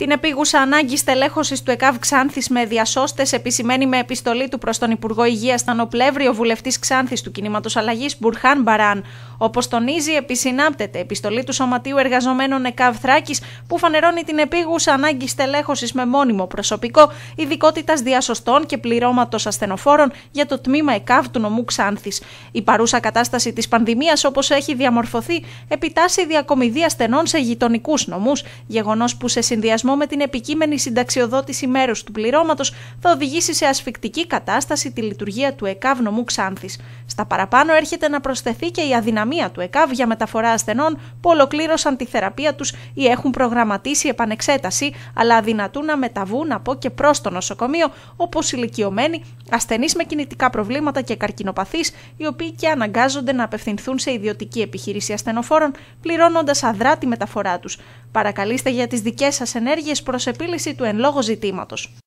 Την επίγουσα ανάγκη στελέχωσης του ΕΚΑΒ Ξάνθης με διασώστες επισημαίνει με επιστολή του προς τον Υπουργό Υγείας Στανοπλεύρη ο βουλευτής Ξάνθης του κινήματος αλλαγής Μπουρχάν Μπαράν. Όπως τονίζει, επισυνάπτεται επιστολή του Σωματείου Εργαζομένων ΕΚΑΒ Θράκη, που φανερώνει την επίγουσα ανάγκη στελέχωσης με μόνιμο προσωπικό, ειδικότητας διασωστών και πληρώματος ασθενοφόρων για το τμήμα ΕΚΑΒ του νομού Ξάνθης. Η παρούσα κατάσταση της πανδημίας, όπως έχει διαμορφωθεί, επιτάσσει διακομιδή ασθενών σε γειτονικούς νομούς, γεγονός που σε συνδυασμό με την επικείμενη συνταξιοδότηση μέρους του πληρώματος θα οδηγήσει σε ασφικτική κατάσταση τη λειτουργία του ΕΚΑΒ νομού Ξάνθης. Στα παραπάνω έρχεται να προσθεθεί και η αδυναμία του ΕΚΑΒ για μεταφορά ασθενών που ολοκλήρωσαν τη θεραπεία τους ή έχουν προγραμματίσει επανεξέταση, αλλά αδυνατούν να μεταβούν από και προς το νοσοκομείο, όπως ηλικιωμένοι, ασθενείς με κινητικά προβλήματα και καρκινοπαθείς, οι οποίοι και αναγκάζονται να απευθυνθούν σε ιδιωτική επιχείρηση ασθενοφόρων, πληρώνοντας αδρά τη μεταφορά τους. Παρακαλείστε για τις δικές σας ενέργειες προς επίλυση του εν λόγω ζητήματος.